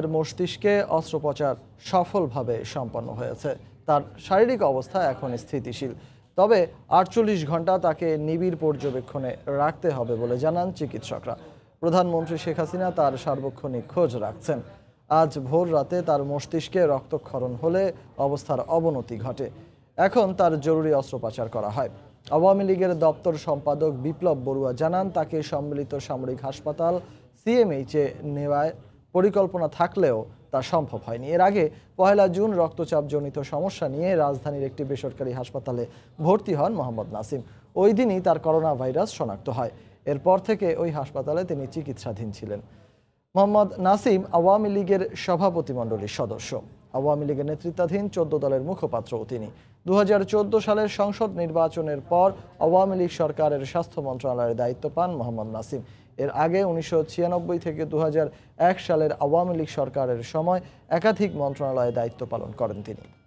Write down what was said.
এর মস্তিষ্কে অস্ত্রোপচার সফলভাবে সম্পন্ন হয়েছে তার শারীরিক অবস্থা এখন স্থিতিশীল তবে আটচল্লিশ ঘন্টা তাকে নিবিড় পর্যবেক্ষণে রাখতে হবে বলে জানান চিকিৎসকরা প্রধানমন্ত্রী শেখ হাসিনা তার সার্বক্ষণিক খোঁজ রাখছেন আজ ভোর রাতে তার মস্তিষ্কে রক্তক্ষরণ হলে অবস্থার অবনতি ঘটে এখন তার জরুরি অস্ত্রোপচার করা হয় আওয়ামী লীগের দপ্তর সম্পাদক বিপ্লব বড়ুয়া জানান তাকে সম্মিলিত সামরিক হাসপাতাল সিএমএইচে নেওয়ায় পরিকল্পনা থাকলেও তা সম্ভব হয়নি এর আগে পহেলা জুন রক্তচাপজনিত সমস্যা নিয়ে রাজধানীর একটি বেসরকারি হাসপাতালে ভর্তি হন মোহাম্মদ নাসিম ওই দিনই তার করোনা ভাইরাস শনাক্ত হয় এরপর থেকে ওই হাসপাতালে তিনি চিকিৎসাধীন ছিলেন মোহাম্মদ নাসিম আওয়ামী লীগের সভাপতিমণ্ডলীর সদস্য আওয়ামী লীগের নেতৃত্বাধীন চোদ্দ দলের মুখপাত্র তিনি দু সালের সংসদ নির্বাচনের পর আওয়ামী লীগ সরকারের স্বাস্থ্য মন্ত্রণালয়ের দায়িত্ব পান মোহাম্মদ নাসিম এর আগে উনিশশো থেকে দু সালের আওয়ামী লীগ সরকারের সময় একাধিক মন্ত্রণালয়ে দায়িত্ব পালন করেন তিনি